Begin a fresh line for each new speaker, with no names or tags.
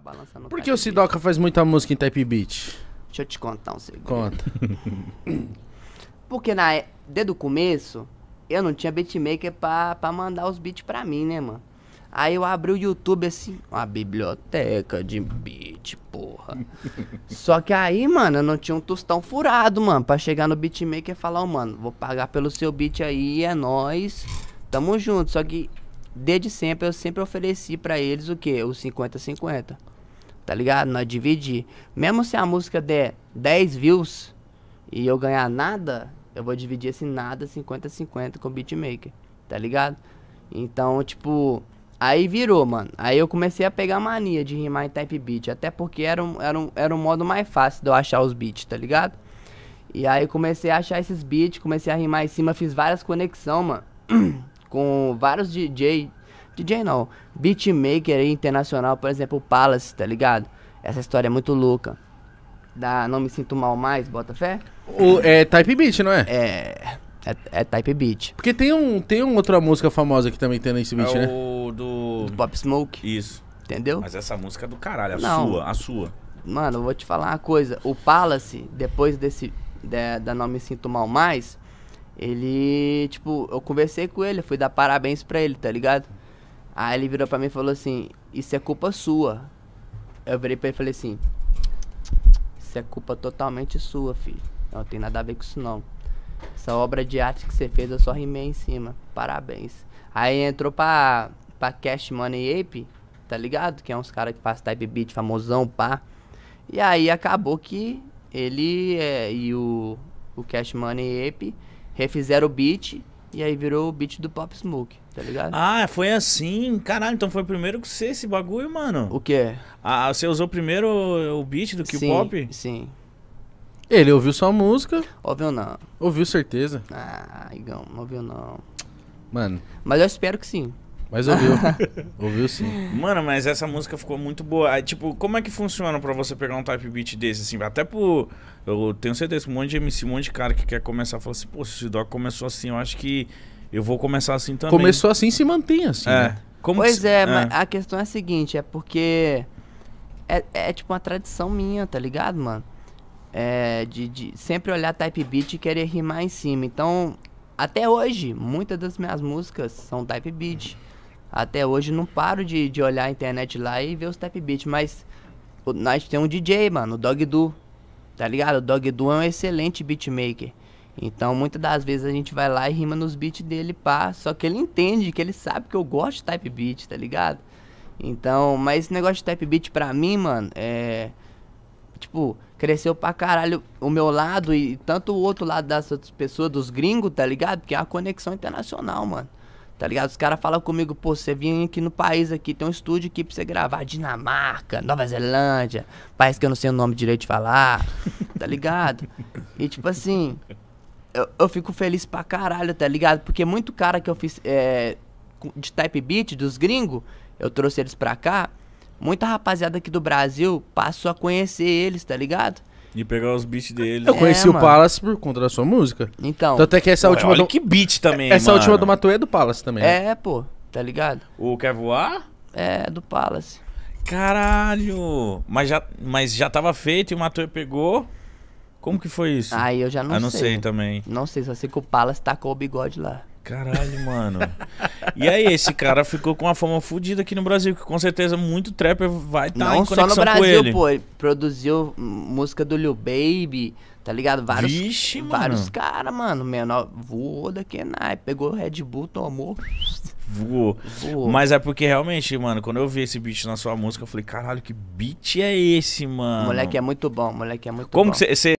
ficar Por que o Sidoca faz muita música em type beat? Deixa eu te contar um segredo. Conta. Porque na, é, desde o começo, eu não tinha beatmaker pra, pra mandar os beats pra mim, né, mano? Aí eu abri o YouTube assim, uma biblioteca de beat, porra. Só que aí, mano, eu não tinha um tostão furado, mano, pra chegar no beatmaker e falar, oh, mano, vou pagar pelo seu beat aí, é nós, tamo junto. Só que desde sempre eu sempre ofereci para eles o que? Os 50-50. Tá ligado? Nós dividir. Mesmo se a música der 10 views e eu ganhar nada, eu vou dividir esse nada 50-50 com o beatmaker. Tá ligado? Então, tipo. Aí virou, mano. Aí eu comecei a pegar mania de rimar em type beat. Até porque era um, era um, era um modo mais fácil de eu achar os beats, tá ligado? E aí comecei a achar esses beats, comecei a rimar em cima, fiz várias conexões, mano. com vários DJ, DJ não, beatmaker internacional, por exemplo, o Palace, tá ligado? Essa história é muito louca. Da Não Me Sinto Mal Mais, bota fé? O, é Type Beat, não é? É,
é, é Type Beat. Porque tem, um, tem uma outra música famosa que também tem nesse beat, é né?
o do... do Pop Smoke. Isso. Entendeu? Mas essa música é do caralho, a não. sua, a sua. Mano, eu vou te falar uma coisa. O Palace, depois desse. Da, da Não Me Sinto Mal Mais, ele, tipo, eu conversei com ele, fui dar parabéns pra ele, tá ligado? Aí ele virou pra mim e falou assim: Isso é culpa sua. Eu virei pra ele e falei assim: Isso é culpa totalmente sua, filho. Não tem nada a ver com isso, não. Essa obra de arte que você fez, eu só rimei em cima. Parabéns. Aí entrou pra, pra Cash Money Ape, tá ligado? Que é uns caras que faz type beat famosão, pá. E aí acabou que ele é, e o, o Cash Money Ape refizeram o beat e aí virou o beat do Pop Smoke, tá ligado?
Ah, foi assim. Caralho, então foi primeiro que você esse bagulho, mano. O quê? Ah, você usou primeiro o beat do que o Pop? Sim. Ele ouviu sua música.
Ouviu não. Ouviu certeza. Ah, Igão, não ouviu não. Mano. Mas eu espero que sim. Mas ouviu. ouviu sim.
Mano, mas essa música ficou muito boa. Aí, ah, tipo, como é que funciona pra você pegar um type beat desse, assim? Até pro. Eu tenho certeza que um monte de MC, um monte de cara que quer começar fala assim, pô, se o Sidoc começou assim, eu acho que eu vou começar assim também. Começou assim se mantém assim. É. Né? Como pois é, é, mas
a questão é a seguinte, é porque. É, é tipo uma tradição minha, tá ligado, mano? É, de, de sempre olhar type beat e querer rimar em cima. Então, até hoje, muitas das minhas músicas são type beat até hoje não paro de, de olhar a internet lá e ver os tap beat, mas o, Night tem um DJ, mano, o Dog Du, tá ligado? O Dog Du é um excelente beatmaker. Então, muitas das vezes a gente vai lá e rima nos beats dele, pá. Só que ele entende, que ele sabe que eu gosto de type beat, tá ligado? Então, mas esse negócio de type beat pra mim, mano, é. Tipo, cresceu pra caralho o meu lado e tanto o outro lado das outras pessoas, dos gringos, tá ligado? Porque é uma conexão internacional, mano. Tá ligado? Os caras falam comigo, pô, você vinha aqui no país aqui, tem um estúdio aqui pra você gravar. Dinamarca, Nova Zelândia, país que eu não sei o nome direito de falar. tá ligado? E tipo assim, eu, eu fico feliz pra caralho, tá ligado? Porque muito cara que eu fiz é, de type beat, dos gringos, eu trouxe eles pra cá. Muita rapaziada aqui do Brasil passou a conhecer eles, tá ligado? De pegar os beats dele. Eu conheci é, o Palace
por conta da sua música. Então. Tanto é que essa última. Olha do... que beat também, Essa mano. última do Matuê é do Palace também. Né? É,
né? pô, tá ligado? O Quer Voar? É, do Palace. Caralho!
Mas já, mas já tava feito e o Matuê
pegou. Como que foi isso? Ah, eu já não sei. Ah, não sei né? também. Não sei, só sei que o Palace tacou o bigode lá.
Caralho, mano.
e aí, esse cara ficou com uma fama fodida
aqui no Brasil, que com certeza muito trapper vai estar tá Não em conexão só no Brasil, pô.
Ele produziu música do Lil Baby, tá ligado? Vários, Vixe, vários caras, mano. Menor voou daqui, Kenai, né? Pegou o Red Bull, tomou.
Voou. Voou. Mas é porque realmente, mano, quando eu vi esse beat na sua música, eu falei, caralho, que beat é esse, mano? Moleque é
muito bom, moleque é muito Como bom. Como
você